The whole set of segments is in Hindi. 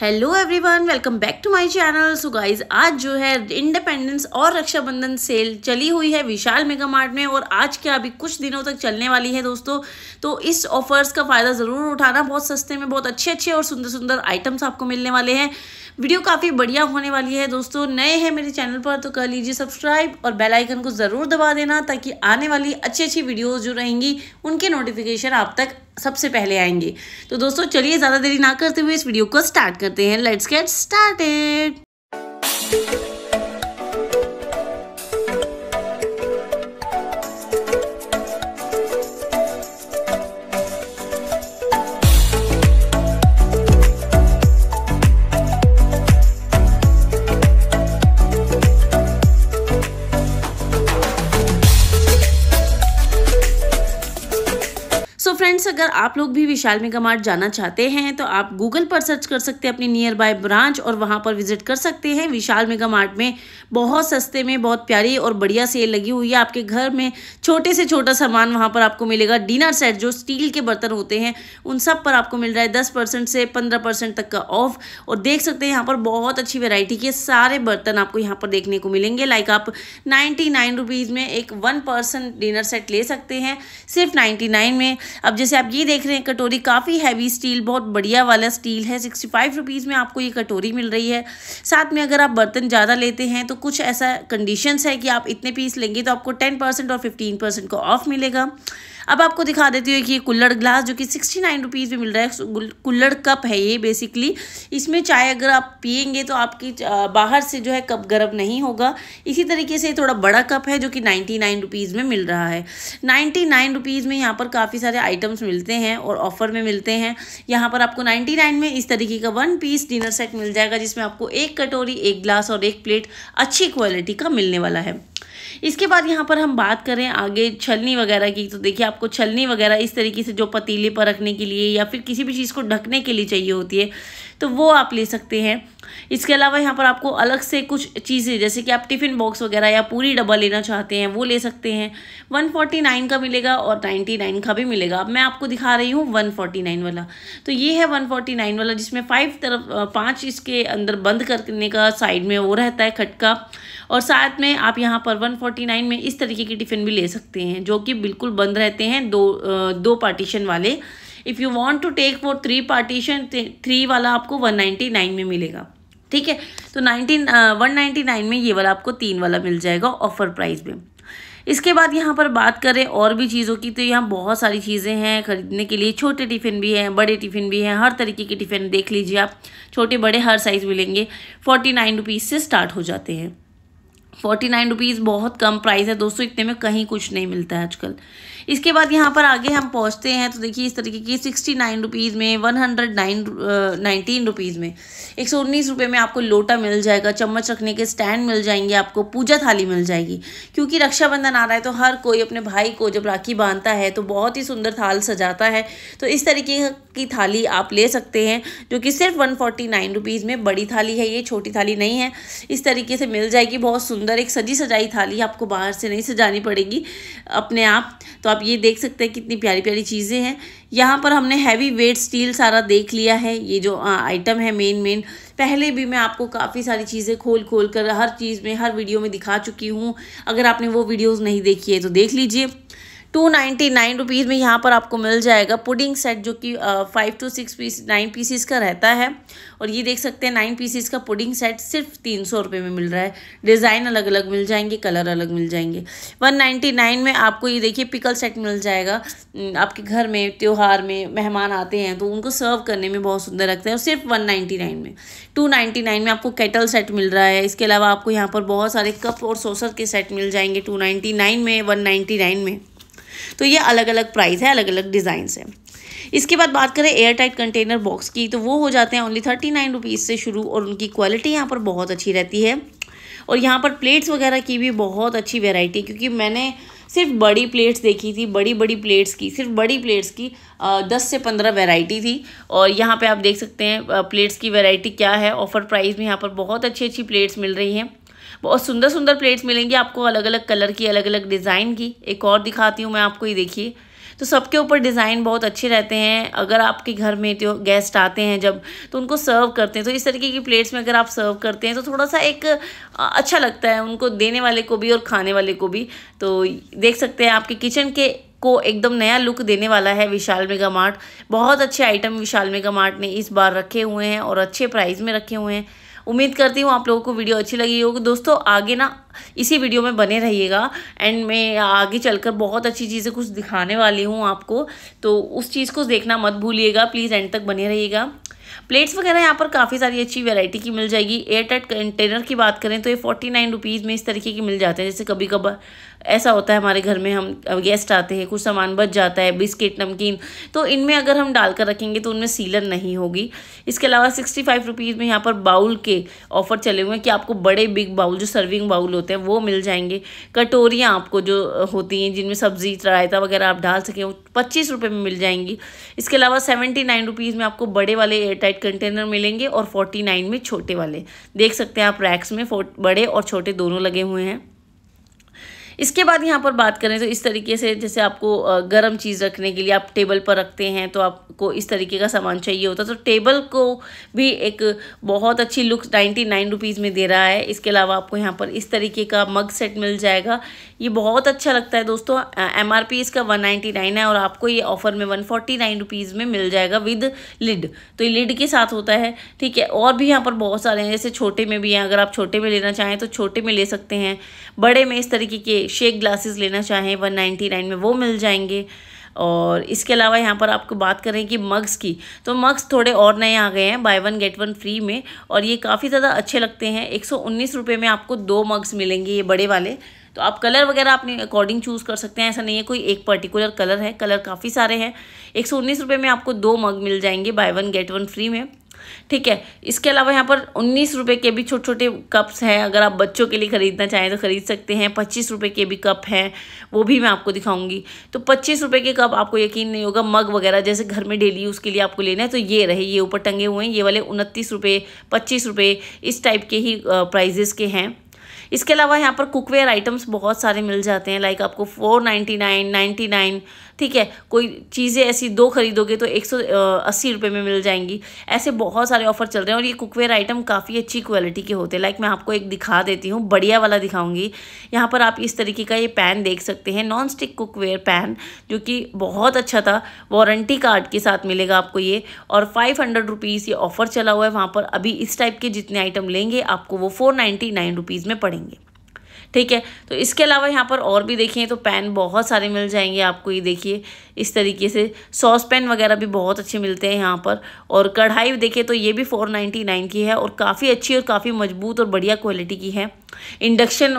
Hello everyone welcome back to my channel so guys आज जो है इंडिपेंडेंस और रक्षाबंधन सेल चली हुई है विशाल मेगा मार्ट में और आज क्या अभी कुछ दिनों तक चलने वाली है दोस्तों तो इस ऑफर्स का फ़ायदा ज़रूर उठाना बहुत सस्ते में बहुत अच्छे अच्छे और सुंदर सुंदर आइटम्स आपको मिलने वाले हैं वीडियो काफ़ी बढ़िया होने वाली है दोस्तों नए हैं मेरे चैनल पर तो कर लीजिए सब्सक्राइब और बेल आइकन को ज़रूर दबा देना ताकि आने वाली अच्छी अच्छी वीडियोस जो रहेंगी उनके नोटिफिकेशन आप तक सबसे पहले आएंगे तो दोस्तों चलिए ज़्यादा देरी ना करते हुए इस वीडियो को स्टार्ट करते हैं लेट्स गेट स्टार्टेड फ्रेंड्स अगर आप लोग भी विशाल मेगा मार्ट जाना चाहते हैं तो आप गूगल पर सर्च कर सकते हैं अपनी नियर बाय ब्रांच और वहाँ पर विजिट कर सकते हैं विशाल मेगा मार्ट में बहुत सस्ते में बहुत प्यारी और बढ़िया सेल लगी हुई है आपके घर में छोटे से छोटा सामान वहाँ पर आपको मिलेगा डिनर सेट जो स्टील के बर्तन होते हैं उन सब पर आपको मिल रहा है दस परसेंट से पंद्रह परसेंट तक का ऑफ और देख सकते हैं यहाँ पर बहुत अच्छी वेराइटी के सारे बर्तन आपको यहाँ पर देखने को मिलेंगे लाइक आप नाइन्टी नाइन रुपीज़ में एक वन पर्सन डिनर सेट ले सकते हैं सिर्फ नाइन्टी नाइन में अब जिस जैसे आप ये देख रहे हैं कटोरी काफ़ी हैवी स्टील बहुत बढ़िया वाला स्टील है सिक्सटी फाइव रुपीज़ में आपको ये कटोरी मिल रही है साथ में अगर आप बर्तन ज़्यादा लेते हैं तो कुछ ऐसा कंडीशंस है कि आप इतने पीस लेंगे तो आपको टेन परसेंट और फिफ्टीन परसेंट को ऑफ मिलेगा अब आपको दिखा देती हूँ कि ये कुल्लड़ ग्लास जो कि सिक्सटी नाइन रुपीज़ में मिल रहा है कुल्लड़ कप है ये बेसिकली इसमें चाय अगर आप पियेंगे तो आपकी बाहर से जो है कप गर्म नहीं होगा इसी तरीके से थोड़ा बड़ा कप है जो कि नाइन्टी नाइन रुपीज़ में मिल रहा है नाइन्टी नाइन रुपीज़ में यहाँ पर काफ़ी सारे आइटम्स मिलते हैं और ऑफर में मिलते हैं यहाँ पर आपको नाइन्टी नाइन में इस तरीके का वन पीस डिनर सेट मिल जाएगा जिसमें आपको एक कटोरी एक ग्लास और एक प्लेट अच्छी क्वालिटी का मिलने वाला है इसके बाद यहाँ पर हम बात करें आगे छलनी वगैरह की तो देखिए आपको छलनी वगैरह इस तरीके से जो पतीले पर रखने के लिए या फिर किसी भी चीज़ को ढकने के लिए चाहिए होती है तो वो आप ले सकते हैं इसके अलावा यहाँ पर आपको अलग से कुछ चीज़ें जैसे कि आप टिफ़िन बॉक्स वगैरह या पूरी डब्बा लेना चाहते हैं वो ले सकते हैं वन नाइन का मिलेगा और नाइन्टी नाइन का भी मिलेगा अब मैं आपको दिखा रही हूँ वन फोर्टी नाइन वाला तो ये है वन फोर्टी नाइन वाला जिसमें फाइव तरफ पांच इसके अंदर बंद करने का साइड में वो रहता है खटका और साथ में आप यहाँ पर नाइन में इस तरीके के टिफ़िन भी ले सकते हैं जो कि बिल्कुल बंद रहते हैं दो दो पार्टीशन वाले if you want to take for three partition three वाला आपको वन नाइन्टी नाइन में मिलेगा ठीक है तो वन नाइन्टी नाइन में ये वाला आपको तीन वाला मिल जाएगा ऑफर प्राइस में इसके बाद यहाँ पर बात करें और भी चीज़ों की तो यहाँ बहुत सारी चीज़ें हैं ख़रीदने के लिए छोटे टिफ़िन भी हैं बड़े टिफ़िन भी हैं हर तरीके के टिफ़िन देख लीजिए आप छोटे बड़े हर साइज़ मिलेंगे फोर्टी नाइन रुपीज़ से स्टार्ट हो जाते हैं फोर्टी नाइन रुपीज़ बहुत कम प्राइस है दोस्तों इतने में कहीं कुछ नहीं मिलता है आजकल इसके बाद यहाँ पर आगे हम पहुँचते हैं तो देखिए इस तरीके की सिक्सटी नाइन रुपीज़ में one hundred nine nineteen rupees में एक सौ उन्नीस रुपये में आपको लोटा मिल जाएगा चम्मच रखने के स्टैंड मिल जाएंगे आपको पूजा थाली मिल जाएगी क्योंकि रक्षाबंधन आ रहा है तो हर कोई अपने भाई को जब राखी बांधता है तो बहुत ही सुंदर थाल सजाता है तो इस तरीके की थाली आप ले सकते हैं जो कि सिर्फ वन फोर्टी नाइन रुपीज़ में बड़ी थाली है ये छोटी थाली नहीं है इस तरीके से मिल जाएगी बहुत सुंदर एक सजी सजाई थाली आपको बाहर से नहीं सजानी पड़ेगी अपने आप तो आप ये देख सकते हैं कितनी प्यारी प्यारी चीज़ें हैं यहाँ पर हमने हैवी वेट स्टील सारा देख लिया है ये जो आइटम है मेन मेन पहले भी मैं आपको काफ़ी सारी चीज़ें खोल खोल कर हर चीज़ में हर वीडियो में दिखा चुकी हूँ अगर आपने वो वीडियोज़ नहीं देखी है तो देख लीजिए टू नाइन्टी नाइन रुपीज़ में यहाँ पर आपको मिल जाएगा पुडिंग सेट जो कि five two six piece nine pieces का रहता है और ये देख सकते हैं नाइन पीसीस का पुडिंग सेट सिर्फ तीन सौ रुपये में मिल रहा है डिज़ाइन अलग अलग मिल जाएंगे कलर अलग मिल जाएंगे वन नाइन्टी नाइन में आपको ये देखिए पिकल सेट मिल जाएगा आपके घर में त्यौहार में मेहमान आते हैं तो उनको सर्व करने में बहुत सुंदर लगता है और सिर्फ वन नाइन्टी नाइन में टू नाइन्टी नाइन में आपको केटल सेट मिल रहा है इसके अलावा आपको यहाँ पर बहुत सारे कप और सोसर के सेट मिल जाएंगे टू नाइन्टी नाइन में वन नाइन्टी नाइन में तो ये अलग अलग प्राइस है अलग अलग डिज़ाइन है इसके बाद बात करें एयर टाइट कंटेनर बॉक्स की तो वो हो जाते हैं ओनली थर्टी नाइन रुपीज़ से शुरू और उनकी क्वालिटी यहाँ पर बहुत अच्छी रहती है और यहाँ पर प्लेट्स वगैरह की भी बहुत अच्छी वेराइटी क्योंकि मैंने सिर्फ बड़ी प्लेट्स देखी थी बड़ी बड़ी प्लेट्स की सिर्फ बड़ी प्लेट्स की दस से पंद्रह वेराइटी थी और यहाँ पर आप देख सकते हैं प्लेट्स की वेराइटी क्या है ऑफ़र प्राइस में यहाँ पर बहुत अच्छी अच्छी प्लेट्स मिल रही हैं बहुत सुंदर सुंदर प्लेट्स मिलेंगी आपको अलग अलग कलर की अलग अलग डिज़ाइन की एक और दिखाती हूँ मैं आपको ये देखिए तो सबके ऊपर डिज़ाइन बहुत अच्छे रहते हैं अगर आपके घर में तो गेस्ट आते हैं जब तो उनको सर्व करते हैं तो इस तरीके की प्लेट्स में अगर आप सर्व करते हैं तो थोड़ा सा एक अच्छा लगता है उनको देने वाले को भी और खाने वाले को भी तो देख सकते हैं आपके किचन के को एकदम नया लुक देने वाला है विशाल मेगा मार्ट बहुत अच्छे आइटम विशाल मेगा मार्ट ने इस बार रखे हुए हैं और अच्छे प्राइस में रखे हुए हैं उम्मीद करती हूँ आप लोगों को वीडियो अच्छी लगी होगी दोस्तों आगे ना इसी वीडियो में बने रहिएगा एंड मैं आगे चलकर बहुत अच्छी चीज़ें कुछ दिखाने वाली हूँ आपको तो उस चीज़ को देखना मत भूलिएगा प्लीज़ एंड तक बने रहिएगा प्लेट्स वगैरह यहाँ पर काफ़ी सारी अच्छी वैरायटी की मिल जाएगी एयरटेट कंटेनर की बात करें तो ये फोर्टी नाइन रुपीज़ में इस तरीके की मिल जाते हैं जैसे कभी कभार ऐसा होता है हमारे घर में हम गेस्ट आते हैं कुछ सामान बच जाता है बिस्किट नमकीन तो इनमें अगर हम डाल कर रखेंगे तो उनमें सीलन नहीं होगी इसके अलावा सिक्सटी फाइव रुपीज़ में यहाँ पर बाउल के ऑफ़र चले हुए हैं कि आपको बड़े बिग बाउल जो सर्विंग बाउल होते हैं वो मिल जाएंगे कटोरियाँ आपको जो होती हैं जिनमें सब्ज़ी रायता वगैरह आप डाल सकें वो पच्चीस रुपये में मिल जाएंगी इसके अलावा सेवेंटी नाइन रुपीज़ में आपको बड़े वाले एयरटाइट कंटेनर मिलेंगे और फोर्टी नाइन में छोटे वाले देख सकते हैं आप रैक्स में बड़े और छोटे दोनों लगे हुए हैं इसके बाद यहाँ पर बात करें तो इस तरीके से जैसे आपको गर्म चीज़ रखने के लिए आप टेबल पर रखते हैं तो आपको इस तरीके का सामान चाहिए होता तो टेबल को भी एक बहुत अच्छी लुक नाइन्टी नाइन रुपीज़ में दे रहा है इसके अलावा आपको यहाँ पर इस तरीके का मग सेट मिल जाएगा ये बहुत अच्छा लगता है दोस्तों एम आर पी इसका वन नाइन है और आपको ये ऑफर में वन फोर्टी नाइन रुपीज़ में मिल जाएगा विद लिड तो ये लिड के साथ होता है ठीक है और भी यहाँ पर बहुत सारे हैं जैसे छोटे में भी हैं अगर आप छोटे में लेना चाहें तो छोटे में ले सकते हैं बड़े में इस तरीके के शेक ग्लासेस लेना चाहें वन नाइन्टी नाइन में वो मिल जाएंगे और इसके अलावा यहाँ पर आपको बात करें कि मग्स की तो मग्स थोड़े और नए आ गए हैं buy one get one free में और ये काफ़ी ज़्यादा अच्छे लगते हैं एक रुपये में आपको दो मग्स मिलेंगे ये बड़े वाले तो आप कलर वगैरह अपने अकॉर्डिंग चूज़ कर सकते हैं ऐसा नहीं है कोई एक पर्टिकुलर कलर है कलर काफ़ी सारे हैं एक रुपये में आपको दो मग मिल जाएंगे buy one get one free में ठीक है इसके अलावा यहाँ पर उन्नीस रुपये के भी छोटे छोटे कप्स हैं अगर आप बच्चों के लिए ख़रीदना चाहें तो ख़रीद सकते हैं पच्चीस रुपये के भी कप हैं वो भी मैं आपको दिखाऊंगी तो पच्चीस रुपये के कप आपको यकीन नहीं होगा मग वगैरह जैसे घर में डेली यूज़ के लिए आपको लेना है तो ये रहे ये ऊपर टंगे हुए हैं ये वाले उनतीस रुपये पच्चीस रुपये इस टाइप के ही प्राइजेस के हैं इसके अलावा यहाँ पर कुकवेयर आइटम्स बहुत सारे मिल जाते हैं लाइक आपको four ninety nine ninety nine ठीक है कोई चीज़ें ऐसी दो खरीदोगे तो एक सौ अस्सी रुपये में मिल जाएंगी ऐसे बहुत सारे ऑफर चल रहे हैं और ये कुकवेयर आइटम काफ़ी अच्छी क्वालिटी के होते हैं लाइक मैं आपको एक दिखा देती हूँ बढ़िया वाला दिखाऊंगी यहाँ पर आप इस तरीके का ये पैन देख सकते हैं नॉन स्टिक कुकवेयर पैन जो कि बहुत अच्छा था वारंटी कार्ड के साथ मिलेगा आपको ये और फाइव हंड्रेड रुपीज़ ये ऑफ़र चला हुआ है वहाँ पर अभी इस टाइप के जितने आइटम लेंगे आपको वो फोर नाइन्टी नाइन रुपीज़ में पड़ेंगे Ukrainie. ठीक है तो इसके अलावा यहाँ पर और भी देखिए तो पैन बहुत सारे मिल जाएंगे आपको ये देखिए इस तरीके से सॉस पैन वगैरह भी बहुत अच्छे मिलते हैं यहाँ पर और कढ़ाई देखिए तो ये भी फ़ोर नाइन्टी नाइन की है और काफ़ी अच्छी और काफ़ी मजबूत और बढ़िया क्वालिटी की है इंडक्शन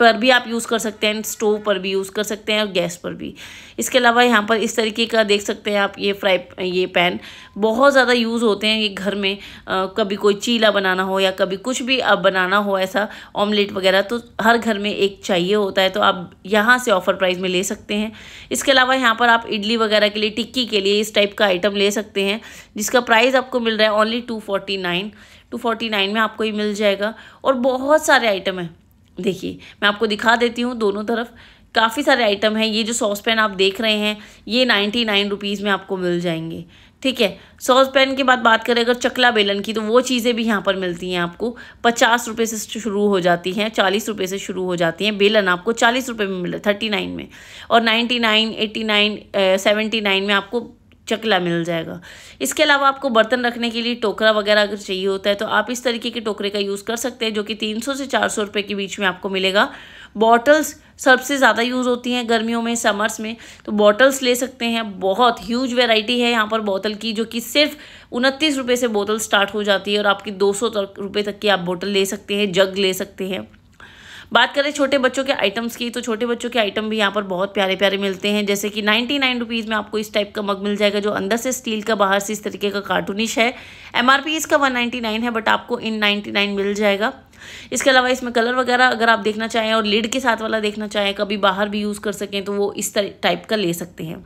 पर भी आप यूज़ कर सकते हैं स्टोव पर भी यूज़ कर सकते हैं और गैस पर भी इसके अलावा यहाँ पर इस तरीके का देख सकते हैं आप ये फ्राई ये पैन बहुत ज़्यादा यूज़ होते हैं ये घर में आ, कभी कोई चीला बनाना हो या कभी कुछ भी बनाना हो ऐसा ऑमलेट वगैरह तो हर हर घर में एक चाहिए होता है तो आप यहाँ से ऑफ़र प्राइस में ले सकते हैं इसके अलावा यहाँ पर आप इडली वगैरह के लिए टिक्की के लिए इस टाइप का आइटम ले सकते हैं जिसका प्राइस आपको मिल रहा है only two forty nine two forty nine में आपको ये मिल जाएगा और बहुत सारे आइटम हैं देखिए मैं आपको दिखा देती हूँ दोनों तरफ काफ़ी सारे आइटम हैं ये जो सॉस पैन आप देख रहे हैं ये नाइन्टी नाइन रुपीज़ में आपको मिल जाएंगे ठीक है सॉस पैन के बाद बात करें अगर चकला बेलन की तो वो चीज़ें भी यहाँ पर मिलती हैं आपको पचास रुपये से शुरू हो जाती हैं चालीस रुपये से शुरू हो जाती हैं बेलन आपको चालीस रुपये में मिल रहा है थर्टी नाइन में और ninety nine eighty nine seventy nine में आपको चकला मिल जाएगा इसके अलावा आपको बर्तन रखने के लिए टोकरा वगैरह अगर चाहिए होता है तो आप इस तरीके के टोकरे का यूज़ कर सकते हैं जो कि तीन सौ से चार सौ रुपये के बीच में आपको मिलेगा बॉटल्स सबसे ज़्यादा यूज़ होती हैं गर्मियों में समर्स में तो बॉटल्स ले सकते हैं बहुत ह्यूज वेराइटी है यहाँ पर बोतल की जो कि सिर्फ उनतीस रुपये से बोतल स्टार्ट हो जाती है और आपकी दो सौ रुपये तक की आप बोतल ले सकते हैं जग ले सकते हैं बात करें छोटे बच्चों के आइटम्स की तो छोटे बच्चों के आइटम भी यहाँ पर बहुत प्यारे प्यारे मिलते हैं जैसे कि नाइन्टी नाइन रुपीज़ में आपको इस टाइप का मग मिल जाएगा जो अंदर से स्टील का बाहर से इस तरीके का कार्टूनिश है एम इसका वन है बट आपको इन नाइन्टी मिल जाएगा इसके अलावा इसमें कलर वगैरह अगर आप देखना चाहें और लिड के साथ वाला देखना चाहें कभी बाहर भी यूज़ कर सकें तो वो इस टाइप का ले सकते हैं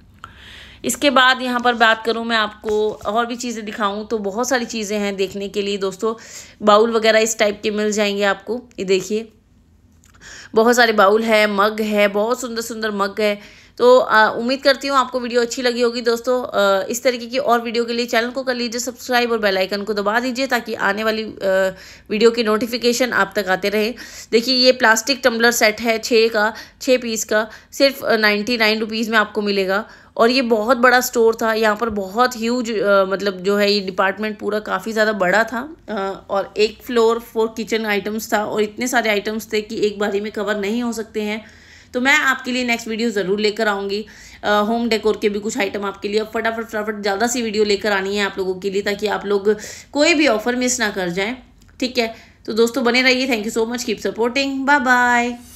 इसके बाद यहाँ पर बात करूँ मैं आपको और भी चीज़ें दिखाऊँ तो बहुत सारी चीज़ें हैं देखने के लिए दोस्तों बाउल वगैरह इस टाइप के मिल जाएंगे आपको ये देखिए बहुत सारे बाउल है मग है बहुत सुंदर सुंदर मग है तो उम्मीद करती हूँ आपको वीडियो अच्छी लगी होगी दोस्तों इस तरीके की और वीडियो के लिए चैनल को कर लीजिए सब्सक्राइब और बेल आइकन को दबा दीजिए ताकि आने वाली वीडियो की नोटिफिकेशन आप तक आते रहे देखिए ये प्लास्टिक टम्बलर सेट है छः का छः पीस का सिर्फ नाइन्टी नाइन रुपीज़ में आपको मिलेगा और ये बहुत बड़ा स्टोर था यहाँ पर बहुत ह्यूज मतलब जो है ये डिपार्टमेंट पूरा काफ़ी ज़्यादा बड़ा था आ, और एक फ्लोर फॉर किचन आइटम्स था और इतने सारे आइटम्स थे कि एक बारी में कवर नहीं हो सकते हैं तो मैं आपके लिए नेक्स्ट वीडियो ज़रूर लेकर आऊँगी होम डेकोर के भी कुछ आइटम आपके लिए फटाफट फटाफट ज़्यादा सी वीडियो लेकर आनी है आप लोगों के लिए ताकि आप लोग कोई भी ऑफर मिस ना कर जाएँ ठीक है तो दोस्तों बने रहिए thank you so much keep supporting bye bye